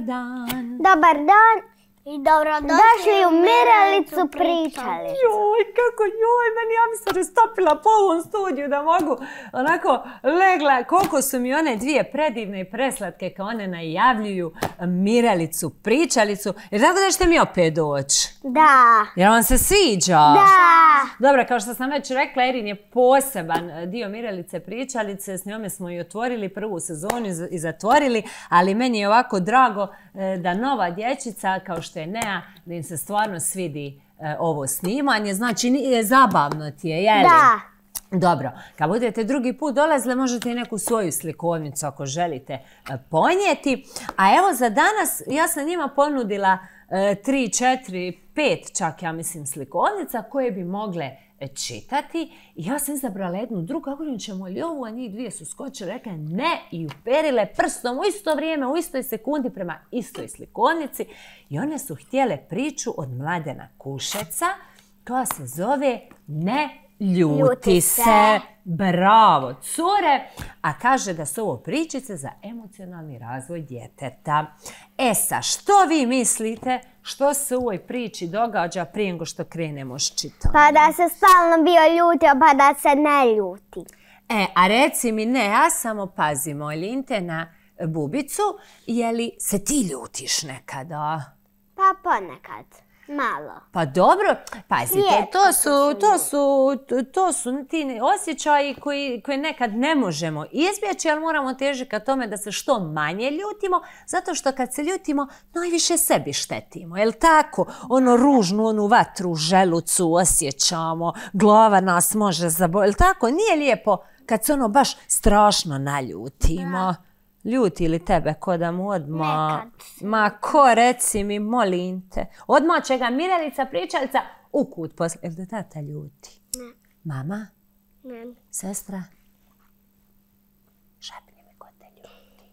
Da dan. Dobar I dobro, u Miralicu pričali. Joj, kako joj, meni ja bi se rastopila po ovom studiju da mogu onako legla. Koliko su mi one dvije predivne i preslatke kao one najavljuju Miralicu pričalicu. Jer tako da ćete mi opet doći? Da. Jer vam se sviđa? Da. Dobro, kao što sam već rekla, Erin je poseban dio Miralice pričalice. S njome smo i otvorili prvu sezonu i zatvorili. Ali meni je ovako drago e, da nova dječica, kao što što je Nea, da im se stvarno svidi e, ovo snimanje. Znači, je zabavno ti je, Da. Dobro, kad budete drugi put dolazile možete i neku svoju slikovnicu ako želite e, ponijeti. A evo za danas ja sam njima ponudila e, tri, četiri, pet čak ja mislim slikovnica koje bi mogle E, čitati. I ja sam izabrala jednu drugu, ako govorim ćemo li ovu, a njih dvije su skočile, rekla ne i uperile prstom u isto vrijeme, u istoj sekundi prema istoj slikovnici. I one su htjele priču od Mladena Kušeca koja se zove Ne ljuti se. Bravo, cure! A kaže da su ovo pričice za emocionalni razvoj djeteta. E sa, što vi mislite što se u ovoj priči događa prije nego što krenemo s čitom? Pa da se stalno bio ljutio, pa da se ne ljuti. E, a reci mi ne, ja samo pazimo Linte na bubicu. Je li se ti ljutiš nekada? Pa ponekad malo. Pa dobro, pazite, to su, to su, to su ti osjećaji koji, koje nekad ne možemo izbjeći, ali moramo težiti ka tome da se što manje ljutimo, zato što kad se ljutimo, najviše sebi štetimo, jel tako? Ono ružnu, onu vatru želucu osjećamo, glava nas može je jel tako? Nije lijepo kad se ono baš strašno naljutimo. Ljuti li tebe ko da mu odmah... Ma ko reci mi, molim te. Odmah će ga Mirelica pričalica u kut posle. Jel da tata ljuti? Ne. Mama? Ne. Sestra? Šapni mi ko te ljuti.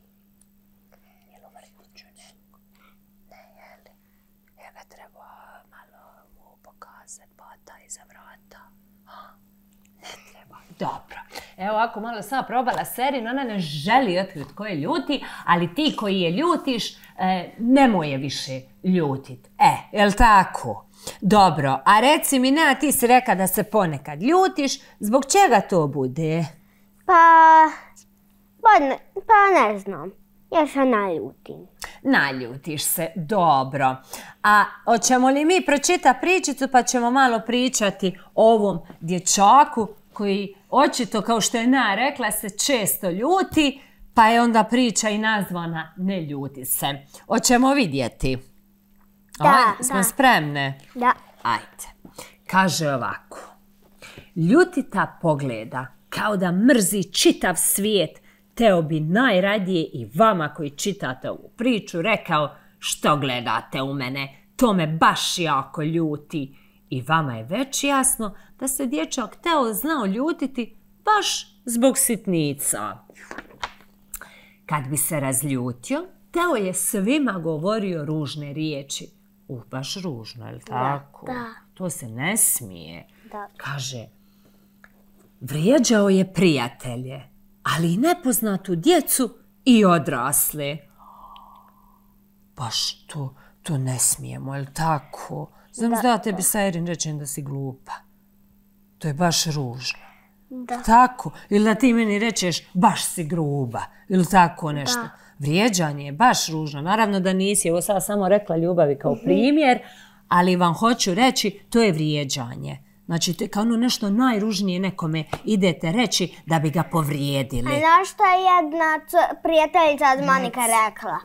Jel u vrtiću neko? Ne, jel? Ja ga treba malo mu pokazat, bata pa iza vrata. Dobro. Evo ako malo sam probala serin, ona ne želi otkriti ko je ljuti, ali ti koji je ljutiš, ne nemoj je više ljutit. E, li tako? Dobro, a reci mi, ne, ti si reka da se ponekad ljutiš, zbog čega to bude? Pa, pa ne, pa znam, ja se naljutim. Naljutiš se, dobro. A hoćemo li mi pročita pričicu pa ćemo malo pričati ovom dječaku koji očito, kao što je Na rekla, se često ljuti, pa je onda priča i nazvana Ne ljuti se. Hoćemo vidjeti. Da, Aj, ovaj, smo spremne? Da. Ajde. Kaže ovako. ta pogleda kao da mrzi čitav svijet, teo bi najradije i vama koji čitate ovu priču rekao što gledate u mene, to me baš jako ljuti. I vama je već jasno da se dječak Teo znao ljutiti baš zbog sitnica. Kad bi se razljutio, Teo je svima govorio ružne riječi. Uh, baš ružno, je tako? Da, To se ne smije. Da. Kaže, vrijeđao je prijatelje, ali i nepoznatu djecu i odrasle. Baš to, to ne smijemo, je tako? Znam da, da tebi Erin rečem da si glupa. To je baš ružno. Da. Tako. Ili da ti meni rečeš baš si gruba. Ili tako nešto. Vrijeđanje je baš ružno. Naravno da nisi. Evo sad samo rekla ljubavi kao mhm. primjer. Ali vam hoću reći, to je vrijeđanje. Znači, to kao ono nešto najružnije nekome idete reći da bi ga povrijedili. A znaš što je jedna prijateljica od Monika rekla?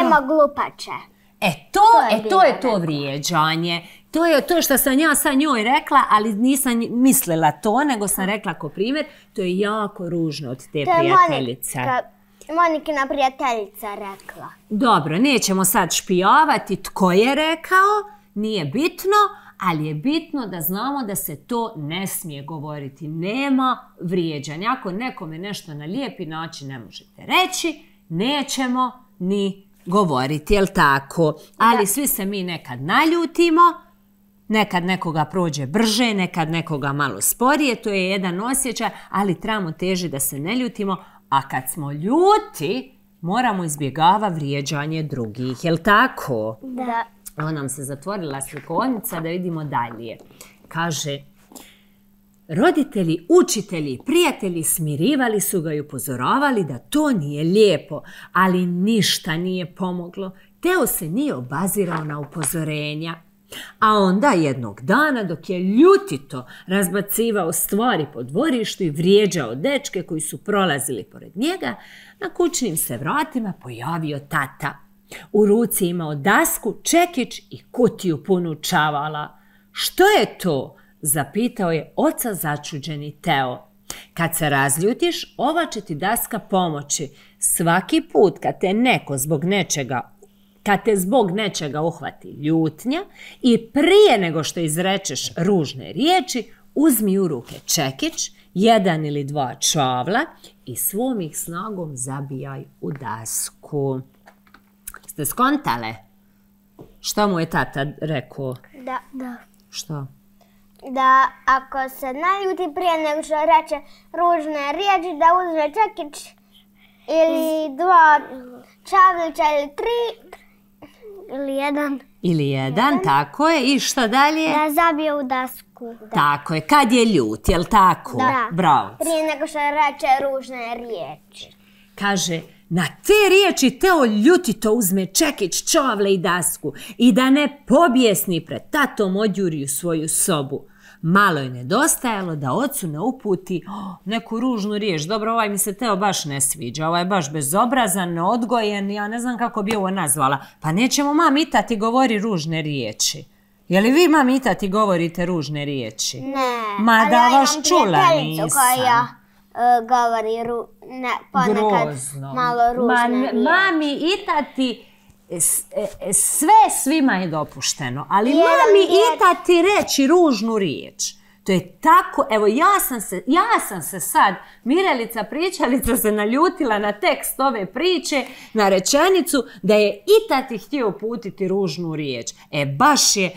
Ajmo glupače. E to, e, to, je to vrijeđanje to je to što sam ja sa njoj rekla, ali nisam mislila to, nego sam rekla ko primjer, to je jako ružno od te prijateljice. To je Monikina prijateljica rekla. Dobro, nećemo sad špijavati tko je rekao, nije bitno, ali je bitno da znamo da se to ne smije govoriti. Nema vrijeđanja. Ako nekome nešto na lijepi način ne možete reći, nećemo ni govoriti, jel tako? Ali svi se mi nekad naljutimo, Nekad nekoga prođe brže, nekad nekoga malo sporije, to je jedan osjećaj, ali trebamo teži da se ne ljutimo, a kad smo ljuti, moramo izbjegava vrijeđanje drugih, jel tako? Da. ona nam se zatvorila slikovnica da vidimo dalje. Kaže, roditelji, učitelji, prijatelji smirivali su ga i upozoravali da to nije lijepo, ali ništa nije pomoglo. Teo se nije obazirao na upozorenja, a onda jednog dana dok je ljutito razbacivao stvari po dvorištu i vrijeđao dečke koji su prolazili pored njega, na kućnim se vratima pojavio tata. U ruci imao dasku, čekić i kutiju punu čavala. Što je to? Zapitao je oca začuđeni Teo. Kad se razljutiš, ova će ti daska pomoći. Svaki put kad te neko zbog nečega kad te zbog nečega uhvati ljutnja i prije nego što izrečeš ružne riječi, uzmi u ruke čekić, jedan ili dva čavla i svom ih snagom zabijaj u dasku. Ste skontale? Što mu je tata rekao? Da. da. Što? Da ako se naljuti prije nego što reče ružne riječi, da uzme čekić ili dva čavlića ili tri ili jedan. Ili jedan, tako je. I što dalje? Da zabije u dasku. Tako je. Kad je ljut, jel tako? Da. Bravo. Prije nego što reče ružne riječi. Kaže, na te riječi Teo ljutito uzme čekić, čovle i dasku i da ne pobjesni pred tatom odjuri u svoju sobu. Malo je nedostajalo da ocu ne uputi neku ružnu riječ. Dobro, ovaj mi se Teo baš ne sviđa, ovaj je baš bezobrazan, neodgojen, ja ne znam kako bi ovo nazvala. Pa nećemo i tati govori ružne riječi. Je li vi i tati, govorite ružne riječi? Ne. Ma da ja čula e, govori ne, ponekad malo ružne Mami i tati E, e, sve svima je dopušteno, ali mora mi ta ti reći ružnu riječ. To je tako, evo ja sam se, ja sam se sad, Mirelica Pričalica se naljutila na tekst ove priče, na rečenicu da je i tati htio uputiti ružnu riječ. E baš je,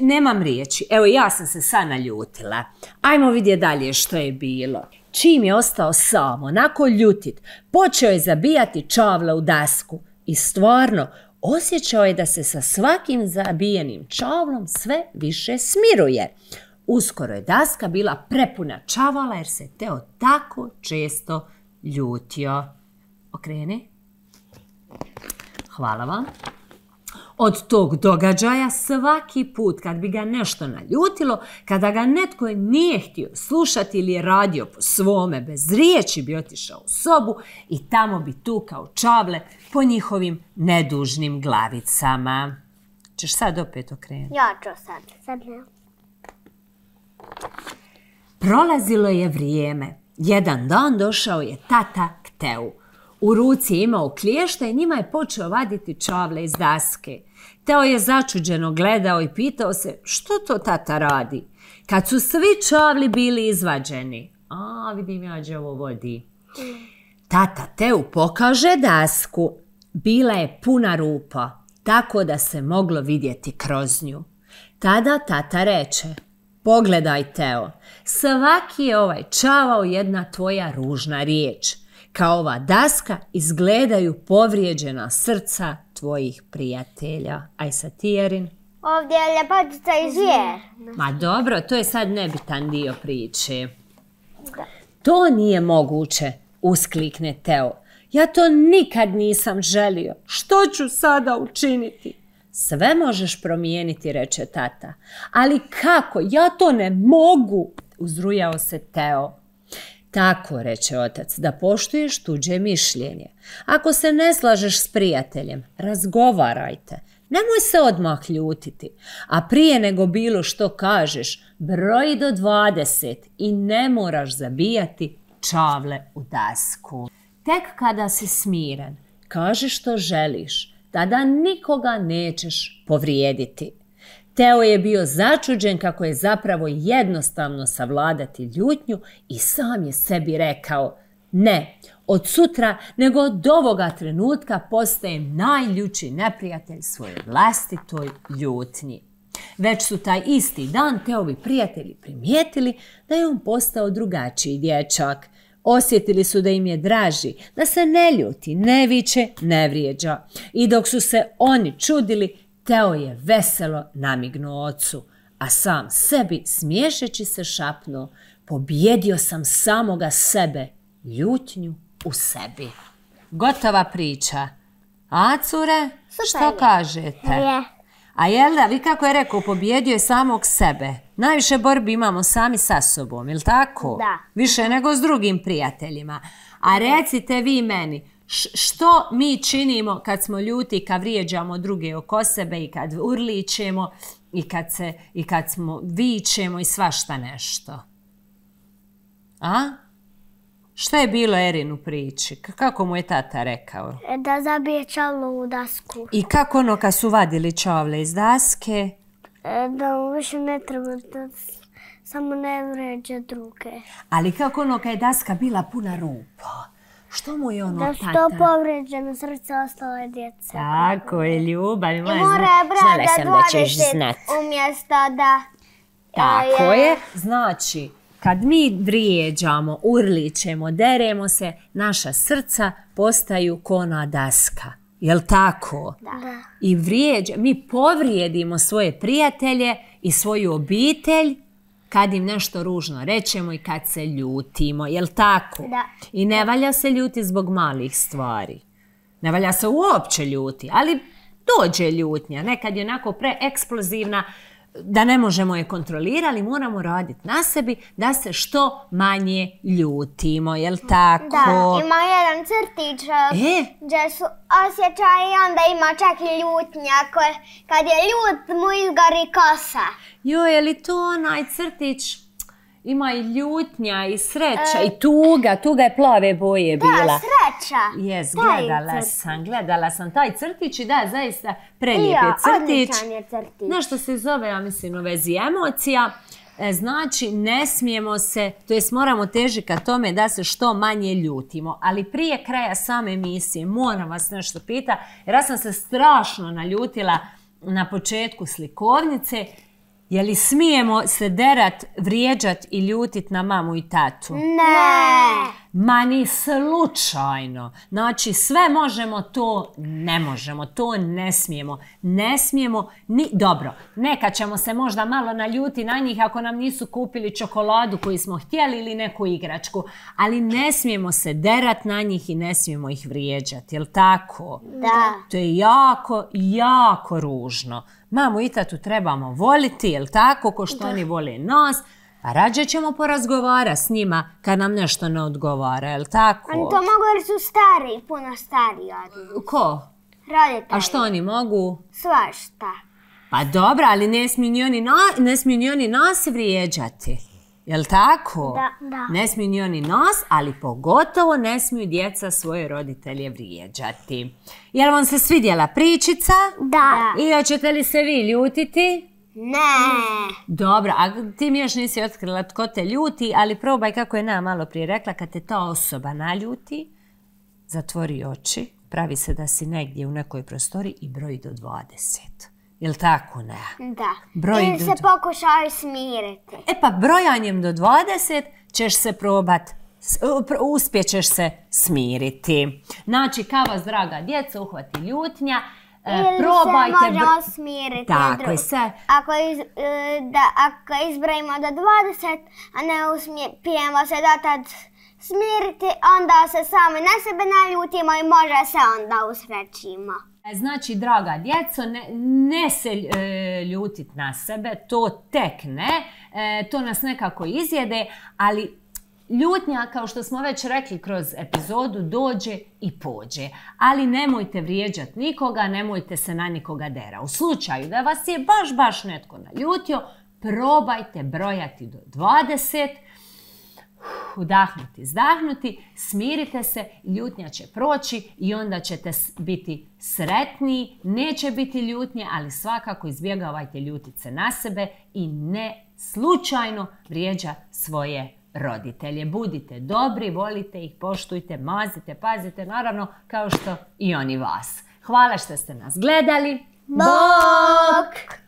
nemam riječi, evo ja sam se sad naljutila. Ajmo vidjeti dalje što je bilo. Čim je ostao sam, onako ljutit, počeo je zabijati čavla u dasku. I stvarno, Osjećao je da se sa svakim zabijenim čavlom sve više smiruje. Uskoro je daska bila prepuna čavala jer se Teo tako često ljutio. Okreni. Hvala vam od tog događaja svaki put kad bi ga nešto naljutilo, kada ga netko nije htio slušati ili je radio po svome bez riječi bi otišao u sobu i tamo bi tu kao čavle po njihovim nedužnim glavicama. Češ sad opet okrenuti? Ja ću sad, sad ne. Prolazilo je vrijeme. Jedan dan došao je tata k Teu. U ruci je imao kliješta i njima je počeo vaditi čavle iz daske. Teo je začuđeno gledao i pitao se što to tata radi. Kad su svi čavli bili izvađeni. A vidim ja ovo vodi. Tata Teu pokaže dasku. Bila je puna rupa, tako da se moglo vidjeti kroz nju. Tada tata reče, pogledaj Teo, svaki je ovaj čavao jedna tvoja ružna riječ. Kao ova daska izgledaju povrijeđena srca tvojih prijatelja. Aj sa Tijerin. Ovdje je ljepačica i Ma dobro, to je sad nebitan dio priče. To nije moguće, usklikne Teo. Ja to nikad nisam želio. Što ću sada učiniti? Sve možeš promijeniti, reče tata. Ali kako? Ja to ne mogu, uzrujao se Teo. Tako, reče otac, da poštuješ tuđe mišljenje. Ako se ne slažeš s prijateljem, razgovarajte. Nemoj se odmah ljutiti, a prije nego bilo što kažeš, broji do 20 i ne moraš zabijati čavle u dasku. Tek kada si smiren, kaži što želiš, tada nikoga nećeš povrijediti. Teo je bio začuđen kako je zapravo jednostavno savladati ljutnju i sam je sebi rekao ne, od sutra, nego od ovoga trenutka postajem najljuči neprijatelj svoje vlastitoj ljutnji. Već su taj isti dan Teovi prijatelji primijetili da je on postao drugačiji dječak. Osjetili su da im je draži, da se ne ljuti, ne viče, ne vrijeđa. I dok su se oni čudili Teo je veselo namignuo ocu, a sam sebi smiješeći se šapnuo, pobjedio sam samoga sebe, ljutnju u sebi. Gotova priča. A cure, što kažete? Je. A da, vi kako je rekao, pobjedio je samog sebe. Najviše borbi imamo sami sa sobom, ili tako? Da. Više nego s drugim prijateljima. A recite vi meni, što mi činimo kad smo ljuti, kad vrijeđamo druge oko sebe i kad urličemo i kad, se, i kad smo vićemo i svašta nešto. A? Šta je bilo Erin u priči? Kako mu je tata rekao? E, da zabije čavlu u dasku. I kako ono kad su vadili čavle iz daske? E, da više ne treba da samo ne vređa druge. Ali kako ono kad je daska bila puna rupa? Što mu je ono tata? Da su to povređeno srce ostale djece. Tako je, ljubav I mora je brada 20 umjesto da... Tako e, je. Znači, kad mi vrijeđamo, urličemo, deremo se, naša srca postaju kona daska. Jel tako? Da. I vrijeđamo, mi povrijedimo svoje prijatelje i svoju obitelj kad im nešto ružno rečemo i kad se ljutimo, jel tako? I ne valja se ljuti zbog malih stvari. Ne valja se uopće ljuti, ali dođe ljutnja. Nekad je onako preeksplozivna, da ne možemo je kontrolirati, ali moramo raditi na sebi da se što manje ljutimo, jel tako? Da, ima jedan crtić eh, e? gdje su i onda ima čak i ljutnja koje, kad je ljut mu izgori kosa. Jo, je li to onaj crtić ima i ljutnja i sreća e, i tuga, tuga je plave boje bila. Da, sreća. Jes, gledala sam, gledala sam taj crtić i da, zaista prelijep je crtić. je crtić. Nešto se zove, ja mislim, u vezi emocija. E, znači, ne smijemo se, to jest moramo težiti ka tome da se što manje ljutimo. Ali prije kraja same emisije moram vas nešto pita, jer ja sam se strašno naljutila na početku slikovnice je li smijemo se derat, vrijeđat i ljutit na mamu i tatu? Ne! Ma ni slučajno. Znači sve možemo, to ne možemo, to ne smijemo. Ne smijemo ni dobro. Neka ćemo se možda malo naljuti na njih ako nam nisu kupili čokoladu koju smo htjeli ili neku igračku. Ali ne smijemo se derat na njih i ne smijemo ih vrijeđati, jel tako? Da. To je jako, jako ružno. Mamu i tatu trebamo voliti, jel tako, ko što oni vole nas. A rađe ćemo porazgovara s njima kad nam nešto ne odgovara, jel tako? Oni to mogu jer su stari, puno stari Ko? Roditelji. A što oni mogu? Svašta. Pa dobro, ali ne smiju ni oni, nas vrijeđati. Jel tako? Da, da. Ne smiju oni nas, ali pogotovo ne smiju djeca svoje roditelje vrijeđati. Jel vam se svidjela pričica? Da. I hoćete li se vi ljutiti? Ne. Dobro, a ti mi još nisi otkrila tko te ljuti, ali probaj kako je nama malo prije rekla, kad te ta osoba naljuti, zatvori oči, pravi se da si negdje u nekoj prostori i broji do 20. Jel tako ne? Da. Broji Ili se pokušaju smiriti. E pa brojanjem do 20 ćeš se probat uspjećeš se smiriti. Znači, kava zdraga djeca, uhvati ljutnja, E, Ili probajte... se može Tako Ako, iz, e, da, izbrojimo do 20, a ne pijemo se da tad smiriti, onda se sami na sebe naljutimo i može se onda usrećimo. E, znači, draga djeco, ne, ne se ljutit na sebe, to tek ne, to nas nekako izjede, ali Ljutnja, kao što smo već rekli kroz epizodu, dođe i pođe. Ali nemojte vrijeđati nikoga, nemojte se na nikoga dera. U slučaju da vas je baš, baš netko naljutio, probajte brojati do 20, udahnuti, izdahnuti, smirite se, ljutnja će proći i onda ćete biti sretniji, neće biti ljutnje, ali svakako izbjegavajte ljutice na sebe i ne slučajno vrijeđa svoje roditelje. Budite dobri, volite ih, poštujte, mazite, pazite, naravno kao što i oni vas. Hvala što ste nas gledali. Bok!